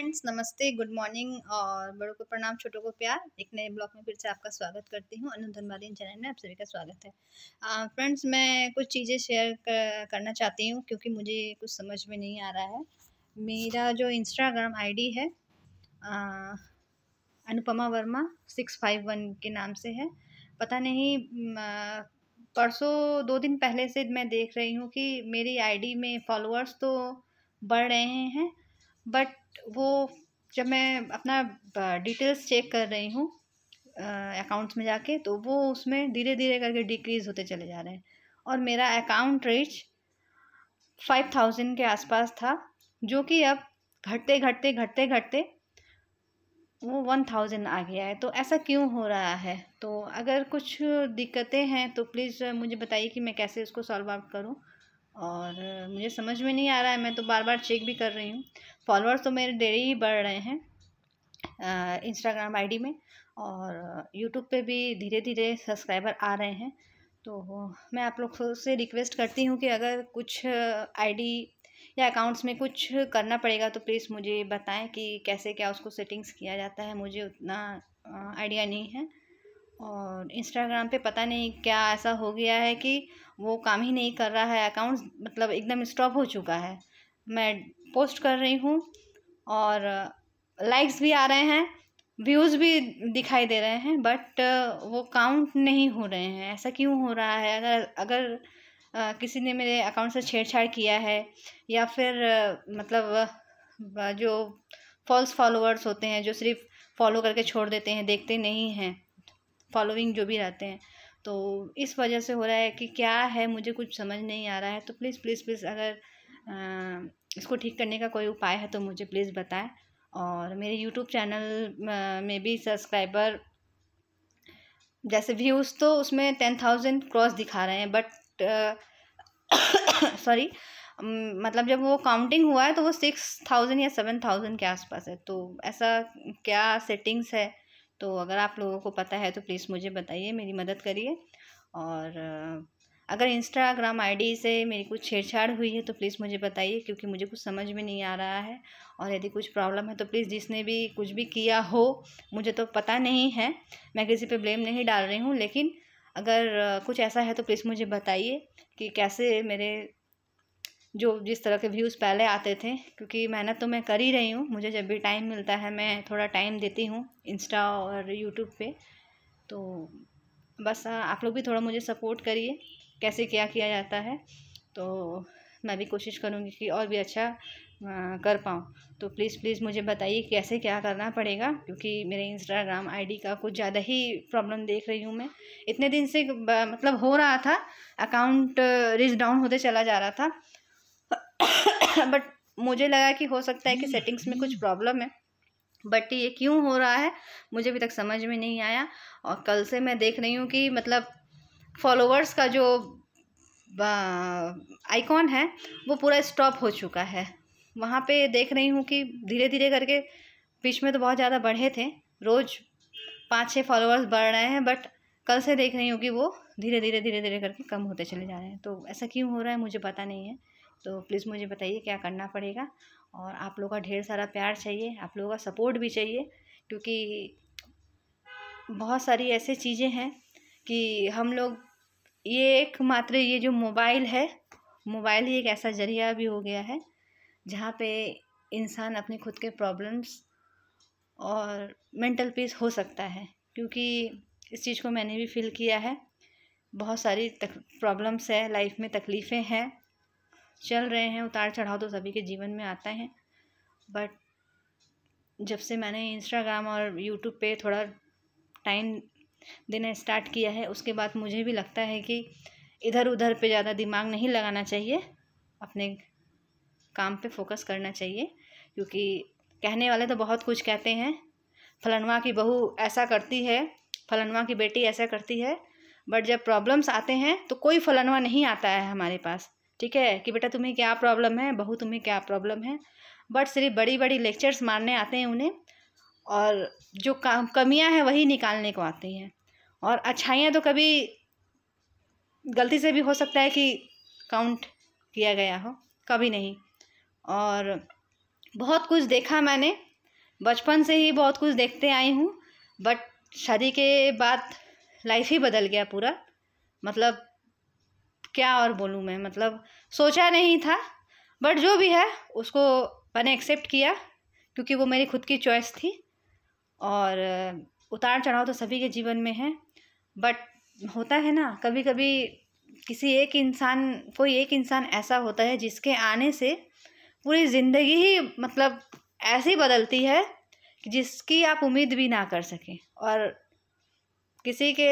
friends नमस्ते good morning और बड़ों को प्रणाम छोटों को प्यार एक नए ब्लॉग में फिर से आपका स्वागत करती हूँ अनुधन वाली चैनल में आप सभी का स्वागत है फ्रेंड्स मैं कुछ चीज़ें शेयर कर, करना चाहती हूँ क्योंकि मुझे कुछ समझ में नहीं आ रहा है मेरा जो इंस्टाग्राम आईडी है uh, Anupama Verma six five one के नाम से है पता नहीं परसों दो दिन पहले से मैं देख रही हूँ कि मेरी आई में फॉलोअर्स तो बढ़ रहे हैं बट वो जब मैं अपना डिटेल्स चेक कर रही हूँ अकाउंट्स में जाके तो वो उसमें धीरे धीरे करके डिक्रीज़ होते चले जा रहे हैं और मेरा अकाउंट रीच फाइव थाउजेंड के आसपास था जो कि अब घटते घटते घटते घटते वो वन थाउजेंड आ गया है तो ऐसा क्यों हो रहा है तो अगर कुछ दिक्कतें हैं तो प्लीज़ मुझे बताइए कि मैं कैसे उसको सॉल्व आउट करूँ और मुझे समझ में नहीं आ रहा है मैं तो बार बार चेक भी कर रही हूँ फॉलोअर्स तो मेरे डेली ही बढ़ रहे हैं इंस्टाग्राम आईडी में और यूट्यूब पे भी धीरे धीरे सब्सक्राइबर आ रहे हैं तो मैं आप लोग से रिक्वेस्ट करती हूँ कि अगर कुछ आईडी या अकाउंट्स में कुछ करना पड़ेगा तो प्लीज़ मुझे बताएं कि कैसे क्या उसको सेटिंग्स किया जाता है मुझे उतना आइडिया नहीं है और इंस्टाग्राम पे पता नहीं क्या ऐसा हो गया है कि वो काम ही नहीं कर रहा है अकाउंट मतलब एकदम स्टॉप हो चुका है मैं पोस्ट कर रही हूँ और लाइक्स भी आ रहे हैं व्यूज़ भी दिखाई दे रहे हैं बट वो काउंट नहीं हो रहे हैं ऐसा क्यों हो रहा है अगर अगर आ, किसी ने मेरे अकाउंट से छेड़छाड़ किया है या फिर आ, मतलब जो फॉल्स फॉलोअर्स होते हैं जो सिर्फ फॉलो करके छोड़ देते हैं देखते नहीं हैं फॉलोइंग जो भी रहते हैं तो इस वजह से हो रहा है कि क्या है मुझे कुछ समझ नहीं आ रहा है तो प्लीज़ प्लीज़ प्लीज़ अगर इसको ठीक करने का कोई उपाय है तो मुझे प्लीज़ बताएं और मेरे यूट्यूब चैनल में भी सब्सक्राइबर जैसे व्यूज़ तो उसमें टेन थाउजेंड क्रॉस दिखा रहे हैं बट सॉरी मतलब जब वो काउंटिंग हुआ है तो वो सिक्स थाउजेंड या सेवन थाउजेंड के आसपास है तो ऐसा क्या सेटिंग्स है तो अगर आप लोगों को पता है तो प्लीज़ मुझे बताइए मेरी मदद करिए और अगर इंस्टाग्राम आईडी से मेरी कुछ छेड़छाड़ हुई है तो प्लीज़ मुझे बताइए क्योंकि मुझे कुछ समझ में नहीं आ रहा है और यदि कुछ प्रॉब्लम है तो प्लीज़ जिसने भी कुछ भी किया हो मुझे तो पता नहीं है मैं किसी पे ब्लेम नहीं डाल रही हूँ लेकिन अगर कुछ ऐसा है तो प्लीज़ मुझे बताइए कि कैसे मेरे जो जिस तरह के व्यूज़ पहले आते थे क्योंकि मेहनत तो मैं कर ही रही हूँ मुझे जब भी टाइम मिलता है मैं थोड़ा टाइम देती हूँ इंस्टा और यूट्यूब पे तो बस आप लोग भी थोड़ा मुझे सपोर्ट करिए कैसे क्या किया जाता है तो मैं भी कोशिश करूँगी कि और भी अच्छा कर पाऊँ तो प्लीज़ प्लीज़ मुझे बताइए कैसे क्या करना पड़ेगा क्योंकि मेरे इंस्टाग्राम आईडी का कुछ ज़्यादा ही प्रॉब्लम देख रही हूँ मैं इतने दिन से मतलब हो रहा था अकाउंट रिज डाउन होते चला जा रहा था बट मुझे लगा कि हो सकता है कि सेटिंग्स में कुछ प्रॉब्लम है बट ये क्यों हो रहा है मुझे अभी तक समझ में नहीं आया और कल से मैं देख रही हूँ कि मतलब फॉलोअर्स का जो आइकॉन है वो पूरा स्टॉप हो चुका है वहाँ पे देख रही हूँ कि धीरे धीरे करके बीच में तो बहुत ज़्यादा बढ़े थे रोज़ पाँच छः फॉलोअर्स बढ़ रहे हैं बट कल से देख रही हूँ कि वो धीरे धीरे धीरे धीरे करके कम होते चले जा रहे हैं तो ऐसा क्यों हो रहा है मुझे पता नहीं है तो प्लीज़ मुझे बताइए क्या करना पड़ेगा और आप लोगों का ढेर सारा प्यार चाहिए आप लोगों का सपोर्ट भी चाहिए क्योंकि बहुत सारी ऐसी चीज़ें हैं कि हम लोग ये एक मात्र ये जो मोबाइल है मोबाइल ही एक ऐसा जरिया भी हो गया है जहाँ पे इंसान अपने खुद के प्रॉब्लम्स और मेंटल पीस हो सकता है क्योंकि इस चीज़ को मैंने भी फील किया है बहुत सारी प्रॉब्लम्स है लाइफ में तकलीफ़ें हैं चल रहे हैं उतार चढ़ाव तो सभी के जीवन में आता है बट जब से मैंने इंस्टाग्राम और यूट्यूब पे थोड़ा टाइम देना स्टार्ट किया है उसके बाद मुझे भी लगता है कि इधर उधर पे ज़्यादा दिमाग नहीं लगाना चाहिए अपने काम पे फोकस करना चाहिए क्योंकि कहने वाले तो बहुत कुछ कहते हैं फलनवा की बहू ऐसा करती है फलनवा की बेटी ऐसा करती है बट जब प्रॉब्लम्स आते हैं तो कोई फलनवा नहीं आता है हमारे पास ठीक है कि बेटा तुम्हें क्या प्रॉब्लम है बहू तुम्हें क्या प्रॉब्लम है बट सिर्फ बड़ी बड़ी लेक्चर्स मारने आते हैं उन्हें और जो कमियां हैं वही निकालने को आती हैं और अच्छाइयाँ तो कभी गलती से भी हो सकता है कि काउंट किया गया हो कभी नहीं और बहुत कुछ देखा मैंने बचपन से ही बहुत कुछ देखते आई हूँ बट शादी के बाद लाइफ ही बदल गया पूरा मतलब क्या और बोलूँ मैं मतलब सोचा नहीं था बट जो भी है उसको मैंने एक्सेप्ट किया क्योंकि वो मेरी खुद की चॉइस थी और उतार चढ़ाव तो सभी के जीवन में है बट होता है ना कभी कभी किसी एक इंसान कोई एक इंसान ऐसा होता है जिसके आने से पूरी ज़िंदगी ही मतलब ऐसी बदलती है कि जिसकी आप उम्मीद भी ना कर सकें और किसी के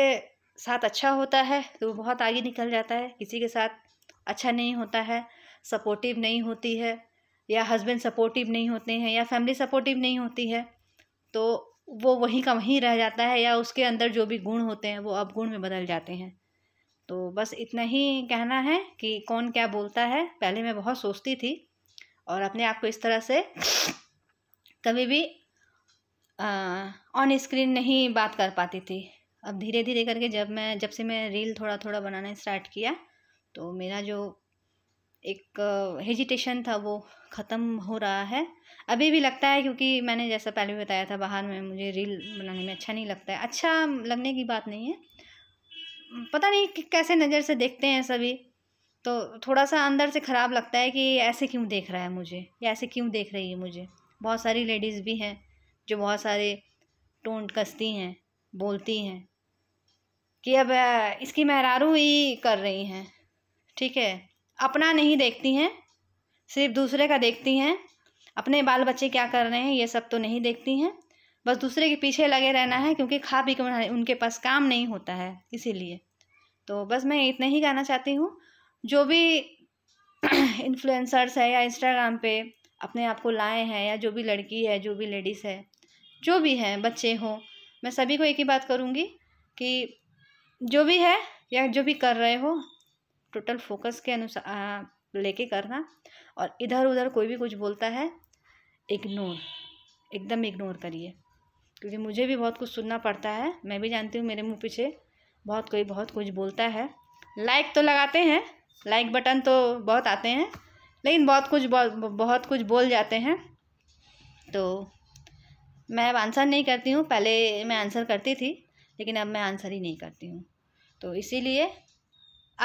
साथ अच्छा होता है तो वो बहुत आगे निकल जाता है किसी के साथ अच्छा नहीं होता है सपोर्टिव नहीं होती है या हस्बैंड सपोर्टिव नहीं होते हैं या फैमिली सपोर्टिव नहीं होती है तो वो वहीं का वहीं रह जाता है या उसके अंदर जो भी गुण होते हैं वो अब गुण में बदल जाते हैं तो बस इतना ही कहना है कि कौन क्या बोलता है पहले मैं बहुत सोचती थी और अपने आप को इस तरह से कभी भी ऑन स्क्रीन नहीं बात कर पाती थी अब धीरे धीरे करके जब मैं जब से मैं रील थोड़ा थोड़ा बनाना स्टार्ट किया तो मेरा जो एक हेजिटेशन था वो ख़त्म हो रहा है अभी भी लगता है क्योंकि मैंने जैसा पहले भी बताया था बाहर में मुझे रील बनाने में अच्छा नहीं लगता है अच्छा लगने की बात नहीं है पता नहीं कि कैसे नज़र से देखते हैं सभी तो थोड़ा सा अंदर से ख़राब लगता है कि ऐसे क्यों देख रहा है मुझे या ऐसे क्यों देख रही है मुझे बहुत सारी लेडीज़ भी हैं जो बहुत सारे टोंट कसती हैं बोलती हैं कि अब इसकी महरारू ही कर रही हैं ठीक है अपना नहीं देखती हैं सिर्फ दूसरे का देखती हैं अपने बाल बच्चे क्या कर रहे हैं ये सब तो नहीं देखती हैं बस दूसरे के पीछे लगे रहना है क्योंकि खा पी के उनके पास काम नहीं होता है इसीलिए तो बस मैं इतना ही कहना चाहती हूँ जो भी इन्फ्लुएंसर्स है या इंस्टाग्राम पे अपने आप को लाए हैं या जो भी लड़की है जो भी लेडीज़ है जो भी हैं बच्चे हों मैं सभी को एक ही बात करूँगी कि जो भी है या जो भी कर रहे हो टोटल फोकस के अनुसार लेके करना और इधर उधर कोई भी कुछ बोलता है इग्नोर एकदम इग्नोर करिए क्योंकि मुझे भी बहुत कुछ सुनना पड़ता है मैं भी जानती हूँ मेरे मुँह पीछे बहुत कोई बहुत कुछ बोलता है लाइक तो लगाते हैं लाइक बटन तो बहुत आते हैं लेकिन बहुत कुछ बहुत, बहुत कुछ बोल जाते हैं तो मैं अब आंसर नहीं करती हूँ पहले मैं आंसर करती थी लेकिन अब मैं आंसर ही नहीं करती हूँ तो इसीलिए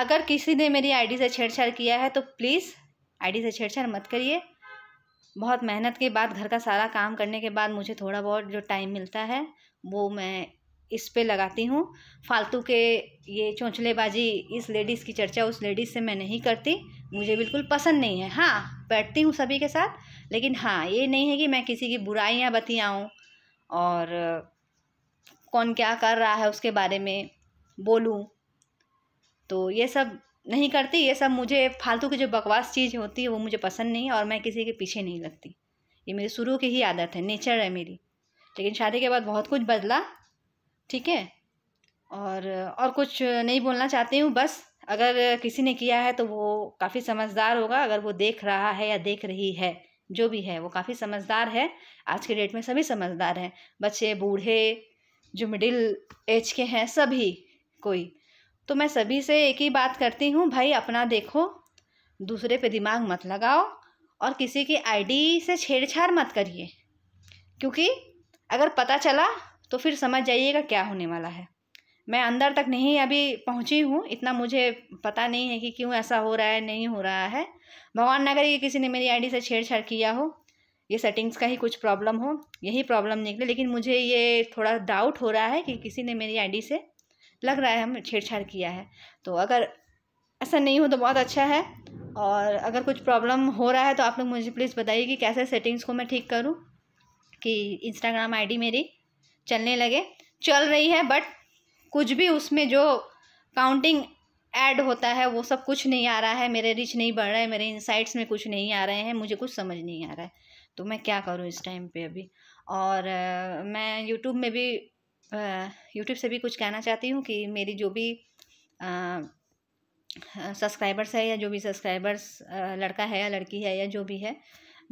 अगर किसी ने मेरी आईडी से छेड़छाड़ किया है तो प्लीज़ आईडी से छेड़छाड़ मत करिए बहुत मेहनत के बाद घर का सारा काम करने के बाद मुझे थोड़ा बहुत जो टाइम मिलता है वो मैं इस पे लगाती हूँ फालतू के ये चौंचलेबाजी इस लेडीज़ की चर्चा उस लेडीज़ से मैं नहीं करती मुझे बिल्कुल पसंद नहीं है हाँ बैठती हूँ सभी के साथ लेकिन हाँ ये नहीं है कि मैं किसी की बुराइयाँ बतियाऊँ और कौन क्या कर रहा है उसके बारे में बोलूँ तो ये सब नहीं करती ये सब मुझे फालतू की जो बकवास चीज़ होती है वो मुझे पसंद नहीं है और मैं किसी के पीछे नहीं लगती ये मेरी शुरू की ही आदत है नेचर है मेरी लेकिन शादी के बाद बहुत कुछ बदला ठीक है और और कुछ नहीं बोलना चाहती हूँ बस अगर किसी ने किया है तो वो काफ़ी समझदार होगा अगर वो देख रहा है या देख रही है जो भी है वो काफ़ी समझदार है आज के डेट में सभी समझदार हैं बच्चे बूढ़े जो मिडिल एज के हैं सभी कोई तो मैं सभी से एक ही बात करती हूँ भाई अपना देखो दूसरे पे दिमाग मत लगाओ और किसी की आईडी से छेड़छाड़ मत करिए क्योंकि अगर पता चला तो फिर समझ जाइएगा क्या होने वाला है मैं अंदर तक नहीं अभी पहुंची हूँ इतना मुझे पता नहीं है कि क्यों ऐसा हो रहा है नहीं हो रहा है भगवान नगर ये किसी ने मेरी आईडी से छेड़छाड़ किया हो ये सेटिंग्स का ही कुछ प्रॉब्लम हो यही प्रॉब्लम निकले लेकिन मुझे ये थोड़ा डाउट हो रहा है कि किसी ने मेरी आईडी से लग रहा है हम छेड़छाड़ किया है तो अगर ऐसा नहीं हो तो बहुत अच्छा है और अगर कुछ प्रॉब्लम हो रहा है तो आप लोग मुझे प्लीज़ बताइए कि कैसे सेटिंग्स को मैं ठीक करूँ कि इंस्टाग्राम आईडी मेरी चलने लगे चल रही है बट कुछ भी उसमें जो काउंटिंग ऐड होता है वो सब कुछ नहीं आ रहा है मेरे रिच नहीं बढ़ रहा है मेरे इनसाइट्स में कुछ नहीं आ रहे हैं मुझे कुछ समझ नहीं आ रहा है तो मैं क्या करूँ इस टाइम पे अभी और आ, मैं यूट्यूब में भी यूट्यूब से भी कुछ कहना चाहती हूँ कि मेरी जो भी सब्सक्राइबर्स है या जो भी सब्सक्राइबर्स लड़का है या लड़की है या जो भी है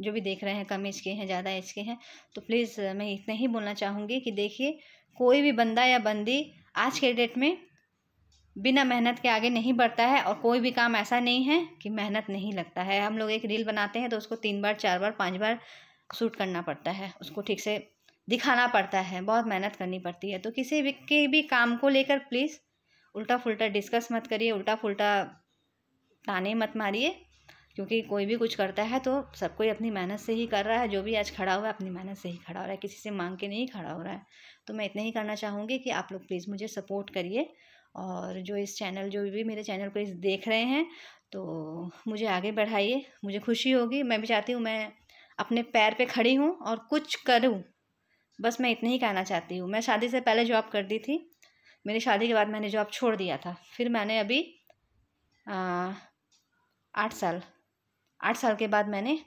जो भी देख रहे हैं कम एज के हैं ज़्यादा एज के हैं तो प्लीज़ मैं इतना ही बोलना चाहूँगी कि देखिए कोई भी बंदा या बंदी आज के डेट में बिना मेहनत के आगे नहीं बढ़ता है और कोई भी काम ऐसा नहीं है कि मेहनत नहीं लगता है हम लोग एक रील बनाते हैं तो उसको तीन बार चार बार पाँच बार शूट करना पड़ता है उसको ठीक से दिखाना पड़ता है बहुत मेहनत करनी पड़ती है तो किसी भी के भी काम को लेकर प्लीज़ उल्टा फुल्टा डिस्कस मत करिए उल्टा फुल्टा ताने मत मारिए क्योंकि कोई भी कुछ करता है तो सब कोई अपनी मेहनत से ही कर रहा है जो भी आज खड़ा हुआ है अपनी मेहनत से ही खड़ा हो रहा है किसी से मांग के नहीं खड़ा हो रहा है तो मैं इतना ही करना चाहूँगी कि आप लोग प्लीज़ मुझे सपोर्ट करिए और जो इस चैनल जो भी मेरे चैनल को इस देख रहे हैं तो मुझे आगे बढ़ाइए मुझे खुशी होगी मैं भी चाहती हूँ मैं अपने पैर पे खड़ी हूँ और कुछ करूँ बस मैं इतना ही कहना चाहती हूँ मैं शादी से पहले जॉब कर दी थी मेरी शादी के बाद मैंने जॉब छोड़ दिया था फिर मैंने अभी आठ साल आठ साल के बाद मैंने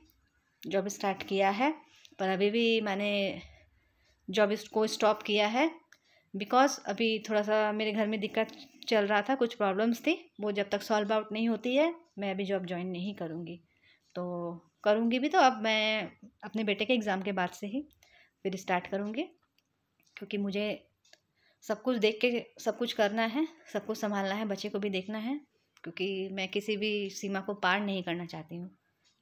जॉब स्टार्ट किया है पर अभी भी मैंने जॉब को स्टॉप किया है बिकॉज अभी थोड़ा सा मेरे घर में दिक्कत चल रहा था कुछ प्रॉब्लम्स थी वो जब तक सॉल्व आउट नहीं होती है मैं अभी जॉब ज्वाइन नहीं करूँगी तो करूँगी भी तो अब मैं अपने बेटे के एग्ज़ाम के बाद से ही फिर स्टार्ट करूँगी क्योंकि मुझे सब कुछ देख के सब कुछ करना है सब कुछ संभालना है बच्चे को भी देखना है क्योंकि मैं किसी भी सीमा को पार नहीं करना चाहती हूँ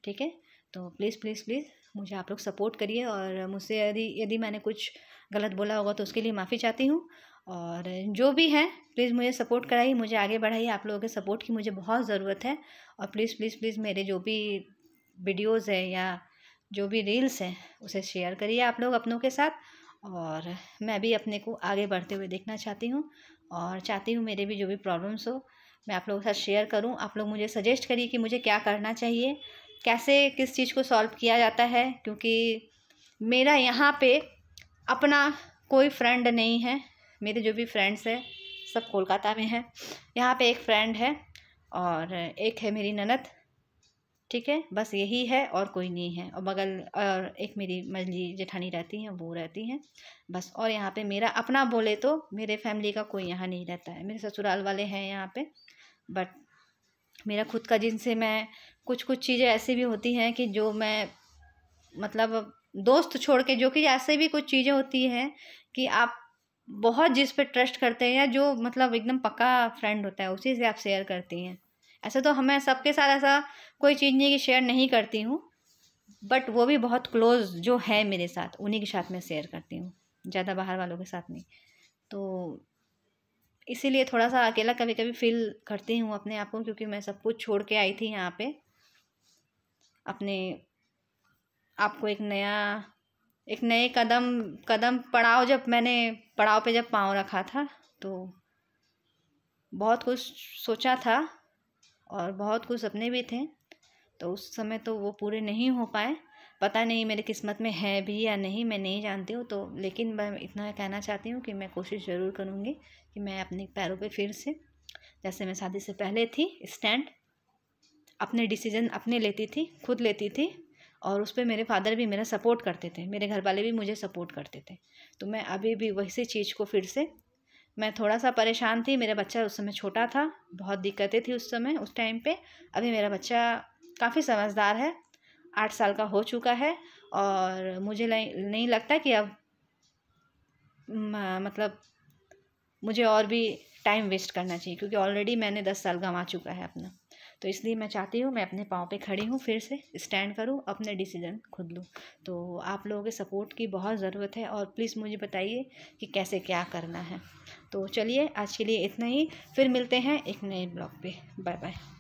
ठीक है तो प्लीज़ प्लीज़ प्लीज़ मुझे आप लोग सपोर्ट करिए और मुझसे यदि यदि मैंने कुछ गलत बोला होगा तो उसके लिए माफ़ी चाहती हूँ और जो भी है प्लीज़ मुझे सपोर्ट कराइए मुझे आगे बढ़ाइए आप लोगों के सपोर्ट की मुझे बहुत ज़रूरत है और प्लीज़ प्लीज़ प्लीज़ मेरे जो भी वीडियोज़ है या जो भी रील्स हैं उसे शेयर करिए आप लोग अपनों के साथ और मैं भी अपने को आगे बढ़ते हुए देखना चाहती हूँ और चाहती हूँ मेरे भी जो भी प्रॉब्लम्स हो मैं आप लोगों के साथ शेयर करूँ आप लोग मुझे सजेस्ट करिए कि मुझे क्या करना चाहिए कैसे किस चीज़ को सॉल्व किया जाता है क्योंकि मेरा यहाँ पे अपना कोई फ्रेंड नहीं है मेरे जो भी फ्रेंड्स हैं सब कोलकाता में हैं यहाँ पे एक फ्रेंड है और एक है मेरी ननद ठीक है बस यही है और कोई नहीं है और बगल और एक मेरी मजली जेठानी रहती हैं वो रहती हैं बस और यहाँ पे मेरा अपना बोले तो मेरे फैमिली का कोई यहाँ नहीं रहता है मेरे ससुराल वाले हैं यहाँ पे बट मेरा खुद का जिनसे मैं कुछ कुछ चीज़ें ऐसी भी होती हैं कि जो मैं मतलब दोस्त छोड़ के जो कि ऐसे भी कुछ चीज़ें होती हैं कि आप बहुत जिस पे ट्रस्ट करते हैं या जो मतलब एकदम पक्का फ्रेंड होता है उसी से आप शेयर करती हैं ऐसे तो हमें सबके साथ ऐसा कोई चीज़ नहीं कि शेयर नहीं करती हूँ बट वो भी बहुत क्लोज जो है मेरे साथ उन्हीं के साथ मैं शेयर करती हूँ ज़्यादा बाहर वालों के साथ नहीं तो इसीलिए थोड़ा सा अकेला कभी कभी फील करती हूँ अपने आप को क्योंकि मैं सब कुछ छोड़ के आई थी यहाँ पे अपने आपको एक नया एक नए कदम कदम पड़ाव जब मैंने पड़ाव पे जब पाँव रखा था तो बहुत कुछ सोचा था और बहुत कुछ सपने भी थे तो उस समय तो वो पूरे नहीं हो पाए पता नहीं मेरे किस्मत में है भी या नहीं मैं नहीं जानती हूँ तो लेकिन मैं इतना कहना चाहती हूँ कि मैं कोशिश ज़रूर करूँगी कि मैं अपने पैरों पे फिर से जैसे मैं शादी से पहले थी स्टैंड अपने डिसीजन अपने लेती थी खुद लेती थी और उस पर मेरे फादर भी मेरा सपोर्ट करते थे मेरे घर वाले भी मुझे सपोर्ट करते थे तो मैं अभी भी वैसी चीज़ को फिर से मैं थोड़ा सा परेशान थी मेरा बच्चा उस समय छोटा था बहुत दिक्कतें थी उस समय उस टाइम पे अभी मेरा बच्चा काफ़ी समझदार है आठ साल का हो चुका है और मुझे नहीं लगता कि अब मतलब मुझे और भी टाइम वेस्ट करना चाहिए क्योंकि ऑलरेडी मैंने दस साल गंवा चुका है अपना तो इसलिए मैं चाहती हूँ मैं अपने पाँव पे खड़ी हूँ फिर से स्टैंड करूँ अपने डिसीजन खुद लूँ तो आप लोगों के सपोर्ट की बहुत ज़रूरत है और प्लीज़ मुझे बताइए कि कैसे क्या करना है तो चलिए आज के लिए इतना ही फिर मिलते हैं एक नए ब्लॉग पे बाय बाय